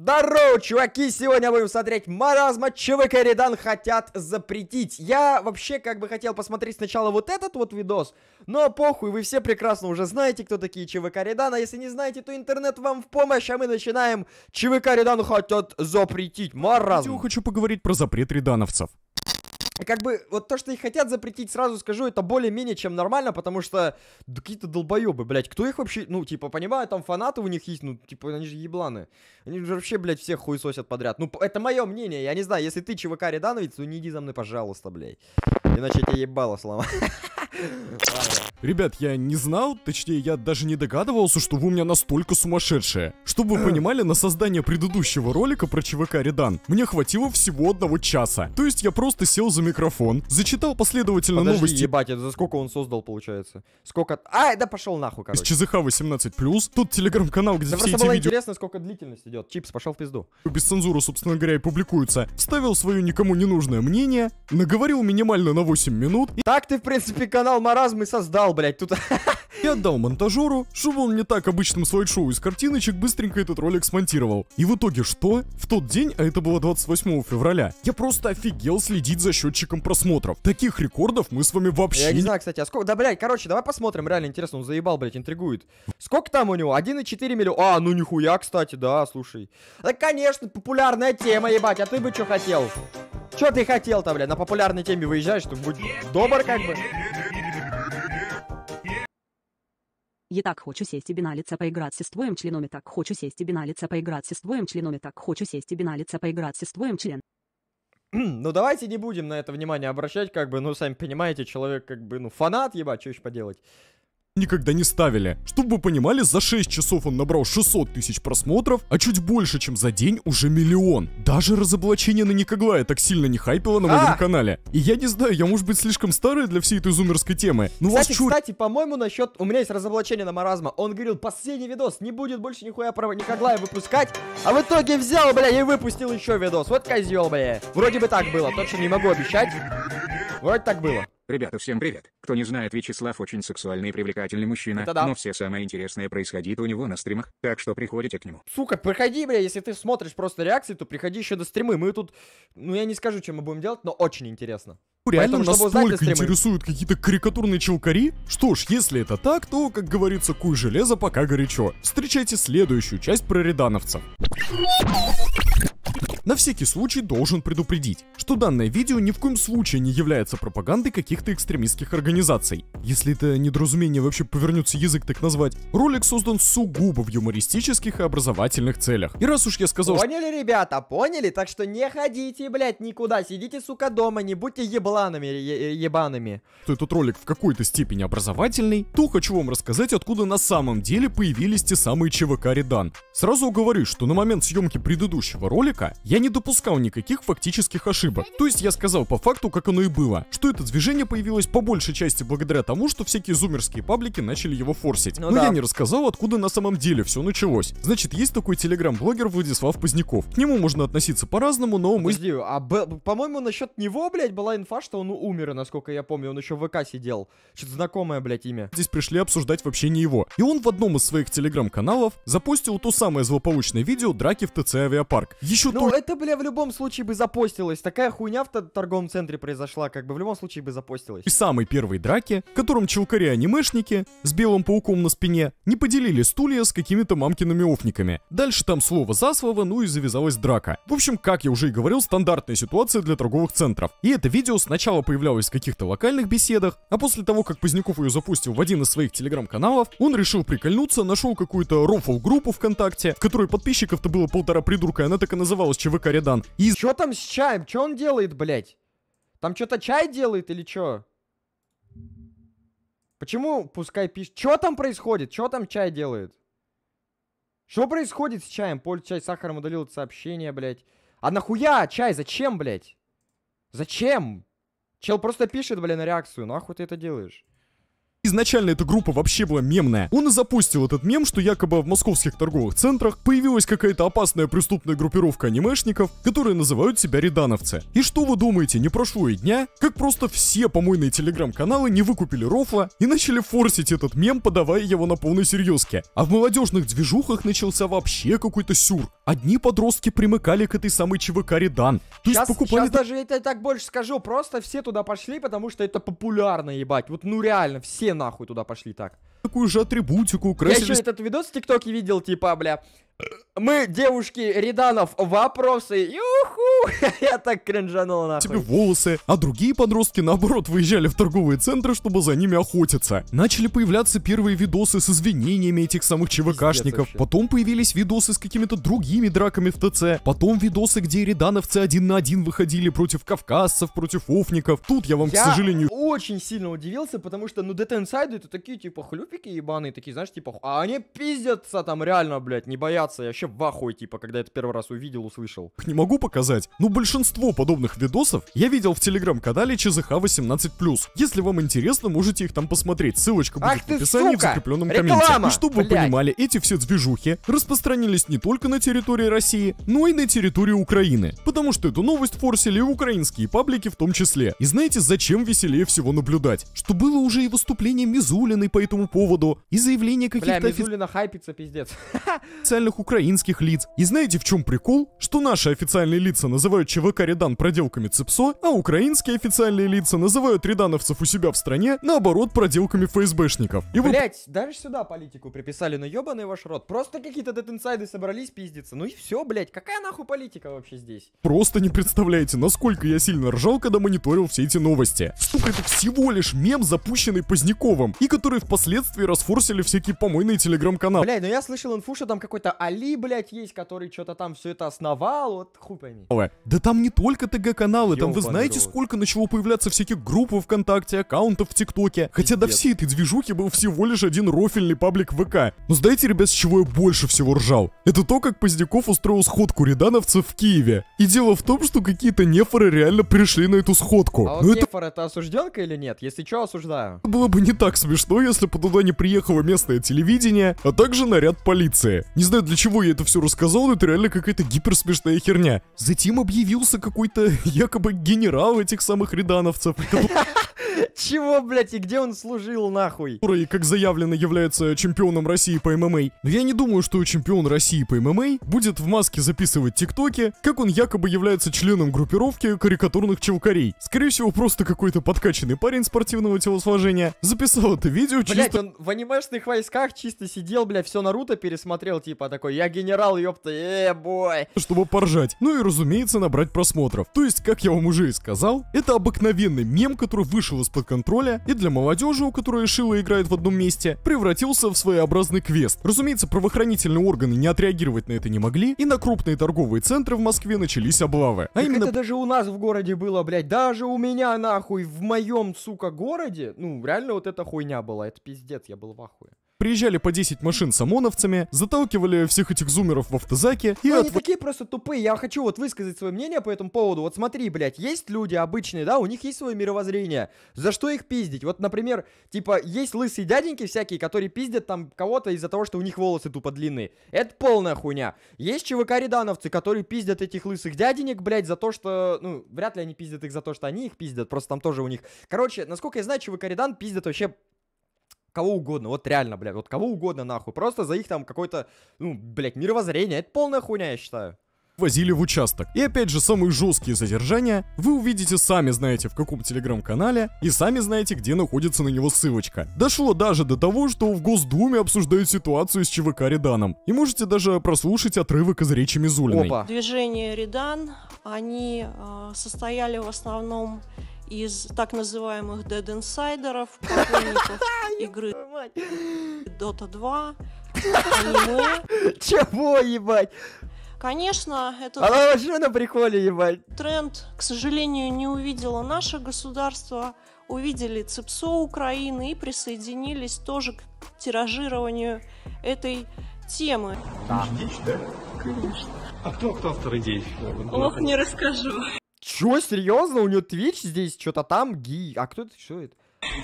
Здорово, чуваки! Сегодня будем смотреть «Маразма ЧВК Редан хотят запретить». Я вообще как бы хотел посмотреть сначала вот этот вот видос, но похуй, вы все прекрасно уже знаете, кто такие ЧВК Редан, а если не знаете, то интернет вам в помощь, а мы начинаем. ЧВК Редан хотят запретить «Маразм». Я хочу поговорить про запрет редановцев как бы вот то, что их хотят запретить, сразу скажу, это более-менее чем нормально, потому что да, какие-то долбоебы, блядь, кто их вообще, ну, типа, понимаю, там фанаты у них есть, ну, типа, они же ебланы. Они же вообще, блядь, всех хуесосят подряд. Ну, это мое мнение, я не знаю, если ты ЧВК Редановец, то не иди за мной, пожалуйста, блядь. Иначе я тебе ебало сломаю. Ребят, я не знал, точнее, я даже не догадывался, что вы у меня настолько сумасшедшие. Чтобы вы понимали, на создание предыдущего ролика про ЧВК Редан мне хватило всего одного часа. То есть я просто сел за микрофон, зачитал последовательно Подожди, новости. ебать, это за сколько он создал, получается? Сколько... Ай, да пошел нахуй, короче. С ЧЗХ 18+, тут телеграм-канал, где да все эти было видео... интересно, сколько длительность идет. Чипс, пошел в пизду. Без цензуры, собственно говоря, и публикуется. Вставил свое никому не нужное мнение, наговорил минимально на 8 минут. И... Так ты, в принципе, канал Маразм и создал, блядь, тут... Я отдал монтажеру, чтобы он мне так обычным слайд-шоу из картиночек быстренько этот ролик смонтировал. И в итоге что? В тот день, а это было 28 февраля, я просто офигел следить за счетчиком просмотров. Таких рекордов мы с вами вообще... Я не знаю, кстати, а сколько... Да, блядь, короче, давай посмотрим, реально интересно, он заебал, блядь, интригует. Сколько там у него? 1,4 миллиона... А, ну нихуя, кстати, да, слушай. Да, конечно, популярная тема, ебать, а ты бы что хотел? Что ты хотел-то, блядь, на популярной теме выезжаешь, чтобы быть добр как бы? Я так хочу сесть тебе на лица поиграть с твоим членом, и так хочу сесть тебе на лица поиграть с твоим членом, и так хочу сесть тебе на лица поиграть с твоим член. ну давайте не будем на это внимание обращать, как бы, ну сами понимаете, человек как бы, ну фанат, ебать, что еще поделать никогда не ставили. Чтобы вы понимали, за 6 часов он набрал 600 тысяч просмотров, а чуть больше, чем за день, уже миллион. Даже разоблачение на Никоглая так сильно не хайпило на моем а! канале. И я не знаю, я может быть слишком старый для всей этой зумерской темы. Ну кстати, вас чур... кстати, по-моему, насчет... У меня есть разоблачение на маразма. Он говорил, последний видос, не будет больше нихуя про Никоглая выпускать. А в итоге взял, бля, и выпустил еще видос. Вот козел, бля. Вроде бы так было, точно не могу обещать. Вроде так было. Ребята, всем привет! Кто не знает, Вячеслав очень сексуальный и привлекательный мужчина, Это да. но все самое интересное происходит у него на стримах, так что приходите к нему. Сука, приходи, бля, если ты смотришь просто реакции, то приходи еще до стримы. Мы тут, ну я не скажу, чем мы будем делать, но очень интересно. Реально Поэтому, настолько узнать, интересуют какие-то карикатурные челкари? Что ж, если это так, то, как говорится, куй железо пока горячо. Встречайте следующую часть про редановцев. На всякий случай должен предупредить, что данное видео ни в коем случае не является пропагандой каких-то экстремистских организаций. Если это недоразумение вообще повернется язык так назвать, ролик создан сугубо в юмористических и образовательных целях. И раз уж я сказал... Поняли, ребята, поняли? Так что не ходите, блядь, никуда, сидите, сука, дома, не будьте ебланами, ебаными. То этот ролик в какой-то степени образовательный, то хочу вам рассказать, откуда на самом деле появились те самые ЧВК Редан. Сразу говорю, что на момент съемки предыдущего ролика я я не допускал никаких фактических ошибок. То есть я сказал по факту, как оно и было, что это движение появилось по большей части благодаря тому, что всякие зумерские паблики начали его форсить. Ну, Но да. я не рассказал, откуда на самом деле все началось. Значит, есть такой телеграм-блогер Владислав Поздняков. К нему можно относиться по-разному, но мы... Подожди, а по-моему, насчет него, блядь, была инфа, что он умер, насколько я помню, он еще в ВК сидел. Что-то знакомое, блядь, имя. Здесь пришли обсуждать вообще не его. И он в одном из своих телеграм-каналов запустил то самое злополучное видео драки в ТЦ Авиапарк. Еще ну, то... это это, бля, в любом случае бы запостилось. Такая хуйня в торговом центре произошла, как бы в любом случае бы запостилось. И самой первой драки, котором челкари-анимешники с белым пауком на спине не поделили стулья с какими-то мамкиными офниками. Дальше там слово за слово, ну и завязалась драка. В общем, как я уже и говорил, стандартная ситуация для торговых центров. И это видео сначала появлялось в каких-то локальных беседах, а после того, как Поздняков ее запустил в один из своих телеграм-каналов, он решил прикольнуться, нашел какую-то рофл-группу ВКонтакте, в которой подписчиков-то было полтора придурка, и она так и называлась ЧВК Юры Каридан. И... Чё там с чаем? Чё он делает, блядь? Там что-то чай делает или чё? Почему пускай пишет? Чё там происходит? Чё там чай делает? Что происходит с чаем? Поль чай сахаром удалил это сообщение, блядь. А нахуя чай? Зачем, блядь? Зачем? Чел просто пишет, блин, на реакцию. Нахуй ты это делаешь? Изначально эта группа вообще была мемная. Он и запустил этот мем, что якобы в московских торговых центрах появилась какая-то опасная преступная группировка анимешников, которые называют себя редановцы. И что вы думаете, не прошло и дня, как просто все помойные телеграм-каналы не выкупили рофла и начали форсить этот мем, подавая его на полной серьезке. А в молодежных движухах начался вообще какой-то сюр одни подростки примыкали к этой самой ЧВК Редан. То есть покупали... Сейчас даже это так больше скажу, просто все туда пошли, потому что это популярно, ебать. Вот ну реально, все нахуй туда пошли так. Такую же атрибутику, красились... Я еще этот видос в ТикТоке видел, типа, бля, мы, девушки, риданов вопросы. Юху! Я так кринжанул нахуй. Тебе волосы, а другие подростки, наоборот, выезжали в торговые центры, чтобы за ними охотиться. Начали появляться первые видосы с извинениями этих самых ЧВКшников. Потом появились видосы с какими-то другими драками в ТЦ. Потом видосы, где ридановцы один на один выходили против кавказцев, против офников. Тут я вам, я к сожалению... очень сильно удивился, потому что, ну, Dead Inside это такие, типа, хлюпики ебаные, такие, знаешь, типа, а они пиздятся там реально, блядь, не боятся презентация, я вообще в ахуе, типа, когда это первый раз увидел, услышал. Не могу показать, но большинство подобных видосов я видел в телеграм-канале ЧЗХ 18+. Если вам интересно, можете их там посмотреть, ссылочка будет Ах в описании в закрепленном Реклама! комменте. И чтобы Блядь. вы понимали, эти все движухи распространились не только на территории России, но и на территории Украины, потому что эту новость форсили украинские паблики в том числе. И знаете, зачем веселее всего наблюдать? Что было уже и выступление Мизулиной по этому поводу, и заявление каких-то... Бля, Мизулина офи... хайпится, пиздец. ...официальных некоторых украинских лиц. И знаете в чем прикол? Что наши официальные лица называют ЧВК Редан проделками ЦИПСО, а украинские официальные лица называют редановцев у себя в стране, наоборот, проделками ФСБшников. И вы... Блять, даже сюда политику приписали, ну ебаный ваш рот. Просто какие-то дед собрались пиздиться. Ну и все, блять, какая нахуй политика вообще здесь? Просто не представляете, насколько я сильно ржал, когда мониторил все эти новости. Сука, это всего лишь мем, запущенный Поздняковым, и который впоследствии расфорсили всякие помойные телеграм-каналы. Блять, ну я слышал инфу, что там какой-то Али, блядь, есть, который что-то там все это основал, вот хуй пойми. да там не только ТГ-каналы, там вы знаете, сколько начало появляться всяких групп в ВКонтакте, аккаунтов в ТикТоке. Хотя до всей этой движухи был всего лишь один рофильный паблик ВК. Но знаете, ребят, с чего я больше всего ржал? Это то, как Поздняков устроил сходку редановцев в Киеве. И дело в том, что какие-то нефоры реально пришли на эту сходку. А вот Но ну, нефор это... это осужденка или нет? Если что, осуждаю. Было бы не так смешно, если бы туда не приехало местное телевидение, а также наряд полиции. Не знаю, для чего я это все рассказал, ну, это реально какая-то гиперсмешная херня. Затем объявился какой-то якобы генерал этих самых редановцев, чего, блядь, и где он служил, нахуй? Который, как заявлено, является чемпионом России по ММА. Но я не думаю, что чемпион России по ММА будет в маске записывать тиктоки, как он якобы является членом группировки карикатурных челкарей. Скорее всего, просто какой-то подкачанный парень спортивного телосложения записал это видео чисто... Блядь, он в анимешных войсках чисто сидел, бля, все Наруто пересмотрел, типа такой, я генерал, ёпта, э, бой. Чтобы поржать. Ну и, разумеется, набрать просмотров. То есть, как я вам уже и сказал, это обыкновенный мем, который вышел вышел из-под контроля и для молодежи, у которой Шила играет в одном месте, превратился в своеобразный квест. Разумеется, правоохранительные органы не отреагировать на это не могли, и на крупные торговые центры в Москве начались облавы. А так именно... это даже у нас в городе было, блядь, даже у меня нахуй в моем, сука, городе, ну, реально вот эта хуйня была, это пиздец, я был в ахуе. Приезжали по 10 машин с ОМОНовцами, заталкивали всех этих зумеров в автозаке и... Но ну, они такие просто тупые, я хочу вот высказать свое мнение по этому поводу. Вот смотри, блядь, есть люди обычные, да, у них есть свое мировоззрение. За что их пиздить? Вот, например, типа, есть лысые дяденьки всякие, которые пиздят там кого-то из-за того, что у них волосы тупо длинные. Это полная хуйня. Есть ЧВК редановцы, которые пиздят этих лысых дяденек, блядь, за то, что... Ну, вряд ли они пиздят их за то, что они их пиздят, просто там тоже у них... Короче, насколько я знаю, ЧВК редан пиздят вообще кого угодно, вот реально, блядь, вот кого угодно нахуй, просто за их там какое-то, ну, блядь, мировоззрение, это полная хуйня, я считаю возили в участок. И опять же, самые жесткие задержания вы увидите сами знаете в каком телеграм-канале и сами знаете, где находится на него ссылочка. Дошло даже до того, что в Госдуме обсуждают ситуацию с ЧВК Риданом. И можете даже прослушать отрывок из речи Мизулиной. Опа. Движение Ридан, они э, состояли в основном из так называемых Dead Insider'ов, поклонников игры Dota 2, аниме. Чего, ебать? Конечно, это... Она вообще на приколе, ебать. Тренд, к сожалению, не увидела наше государство. Увидели ЦИПСО Украины и присоединились тоже к тиражированию этой темы. да? Конечно. А кто, кто автор идей? Ох, не расскажу. Чё, серьезно? У нее Twitch здесь, что-то там, ги. А кто это? Что это?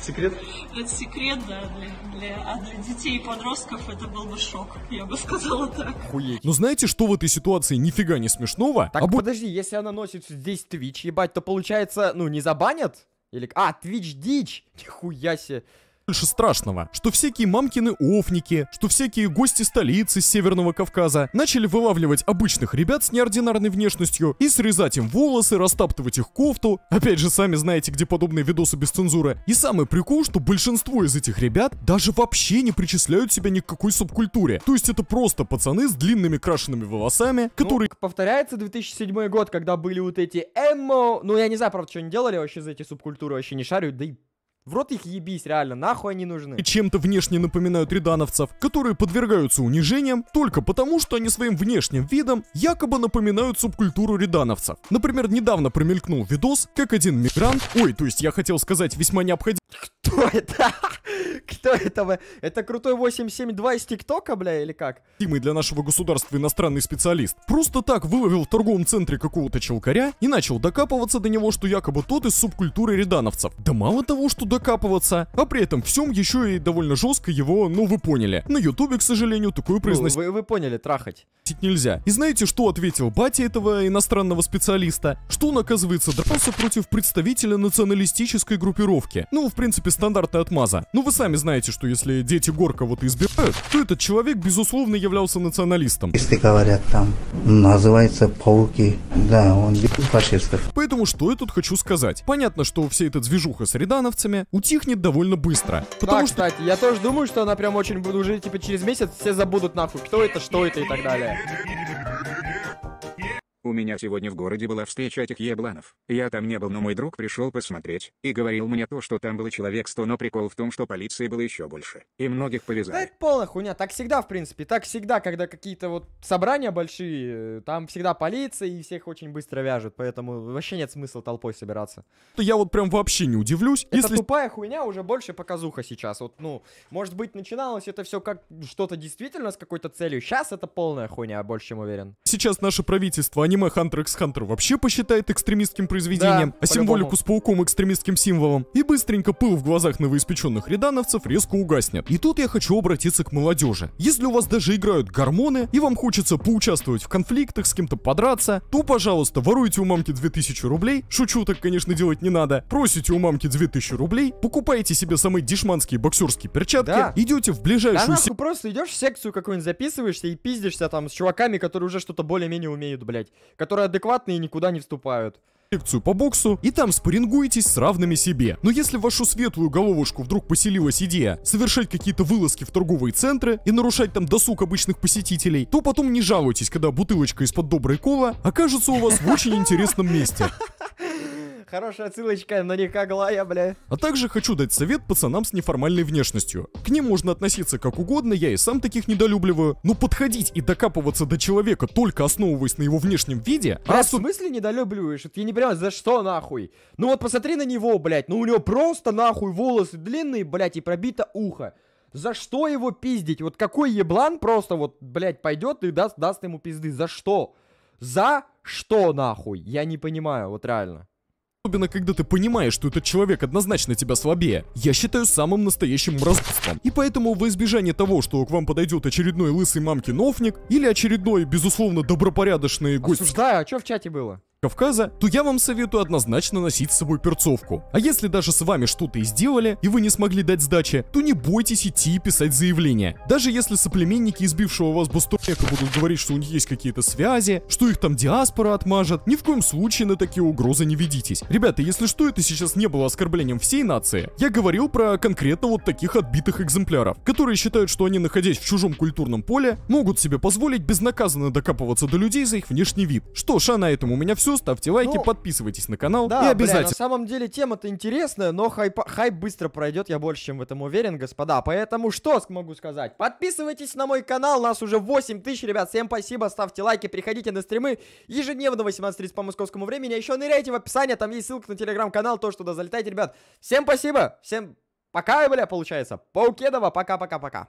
секрет? Это секрет, да, для, для, а для детей и подростков это был бы шок, я бы сказала так. Охуеть. Но знаете, что в этой ситуации нифига не смешного? Так, а подожди, если она носит здесь Twitch, ебать, то получается, ну, не забанят? Или... А, Twitch дичь! Нихуя себе больше страшного, что всякие мамкины офники, что всякие гости столицы Северного Кавказа начали вылавливать обычных ребят с неординарной внешностью и срезать им волосы, растаптывать их кофту. Опять же, сами знаете, где подобные видосы без цензуры. И самый прикол, что большинство из этих ребят даже вообще не причисляют себя ни к какой субкультуре. То есть это просто пацаны с длинными крашенными волосами, ну, которые... Ну, повторяется 2007 год, когда были вот эти эмо... Ну, я не знаю, правда, что они делали вообще за эти субкультуры, вообще не шарю, да и в рот их ебись, реально, нахуй они нужны. И чем-то внешне напоминают рядановцев, которые подвергаются унижениям только потому, что они своим внешним видом якобы напоминают субкультуру рядановцев. Например, недавно промелькнул видос, как один мигрант... Ой, то есть я хотел сказать весьма необходим... Кто это? Кто это? Это крутой 872 из ТикТока, бля, или как? Тимы для нашего государства иностранный специалист. Просто так выловил в торговом центре какого-то челкаря и начал докапываться до него, что якобы тот из субкультуры рядановцев. Да мало того, что докапываться, а при этом всем еще и довольно жестко его, ну вы поняли. На ютубе, к сожалению, такую произносит... Ну, вы, вы поняли, трахать нельзя. И знаете, что ответил батя этого иностранного специалиста? Что он, оказывается, дрался против представителя националистической группировки. Ну, в принципе, стандартная отмаза. Ну, вы сами знаете, что если дети Горка вот избирают, то этот человек, безусловно, являлся националистом. Если говорят там, называется пауки, да, он бил фашистов. Поэтому что я тут хочу сказать? Понятно, что вся эта движуха с редановцами утихнет довольно быстро. Потому да, что... кстати, я тоже думаю, что она прям очень будет уже, типа, через месяц все забудут нахуй, кто это, что это и так далее. Yeah. У меня сегодня в городе была встреча этих ебланов. Я там не был, но мой друг пришел посмотреть и говорил мне то, что там было человек сто, но прикол в том, что полиции было еще больше. И многих повязали. Да это полная хуйня, так всегда, в принципе. Так всегда, когда какие-то вот собрания большие, э, там всегда полиция и всех очень быстро вяжут, поэтому вообще нет смысла толпой собираться. Я вот прям вообще не удивлюсь, это если... тупая хуйня уже больше показуха сейчас. Вот, ну, может быть, начиналось это все как что-то действительно с какой-то целью. Сейчас это полная хуйня, больше чем уверен. Сейчас наше правительство, они аниме Hunter x Hunter вообще посчитает экстремистским произведением, да, а символику с пауком экстремистским символом. И быстренько пыл в глазах новоиспеченных редановцев резко угаснет. И тут я хочу обратиться к молодежи. Если у вас даже играют гормоны, и вам хочется поучаствовать в конфликтах, с кем-то подраться, то, пожалуйста, воруйте у мамки 2000 рублей. Шучу, так, конечно, делать не надо. Просите у мамки 2000 рублей, покупаете себе самые дешманские боксерские перчатки, да. идете в ближайшую... Да, нахуй, просто идешь в секцию какую-нибудь, записываешься и пиздишься там с чуваками, которые уже что-то более-менее умеют, блядь которые адекватные и никуда не вступают секцию по боксу и там спарингуетесь с равными себе. Но если в вашу светлую головушку вдруг поселилась идея совершать какие-то вылазки в торговые центры и нарушать там досуг обычных посетителей, то потом не жалуйтесь, когда бутылочка из-под доброй кола окажется у вас в очень интересном месте. Хорошая ссылочка, но не каглая, бля. А также хочу дать совет пацанам с неформальной внешностью. К ним можно относиться как угодно, я и сам таких недолюбливаю, но подходить и докапываться до человека, только основываясь на его внешнем виде... Бля, а в смысле недолюбливаешь? Я не понимаю, за что нахуй? Ну вот посмотри на него, блядь, ну у него просто нахуй волосы длинные, блядь, и пробито ухо. За что его пиздить? Вот какой еблан просто вот, блядь, пойдет и даст, даст ему пизды? За что? За что нахуй? Я не понимаю, вот реально. Особенно, когда ты понимаешь, что этот человек однозначно тебя слабее. Я считаю самым настоящим мразством. И поэтому во избежание того, что к вам подойдет очередной лысый мамкин офник или очередной, безусловно, добропорядочный гость... Осуждаю, а что в чате было? Кавказа, то я вам советую однозначно носить с собой перцовку. А если даже с вами что-то и сделали, и вы не смогли дать сдачи, то не бойтесь идти и писать заявление. Даже если соплеменники избившего вас бастурника будут говорить, что у них есть какие-то связи, что их там диаспора отмажет, ни в коем случае на такие угрозы не ведитесь. Ребята, если что, это сейчас не было оскорблением всей нации. Я говорил про конкретно вот таких отбитых экземпляров, которые считают, что они, находясь в чужом культурном поле, могут себе позволить безнаказанно докапываться до людей за их внешний вид. Что ж, а на этом у меня все все, ставьте лайки, ну, подписывайтесь на канал да, и обязательно. Бля, на самом деле тема-то интересная, но хайп, хайп быстро пройдет, я больше чем в этом уверен, господа. Поэтому что могу сказать? Подписывайтесь на мой канал, нас уже 8 тысяч, ребят, всем спасибо, ставьте лайки, приходите на стримы ежедневно 18.30 по московскому времени, а еще ныряйте в описание, там есть ссылка на телеграм-канал, то, что туда залетайте, ребят. Всем спасибо, всем пока, бля, получается. Паукедова, пока-пока-пока.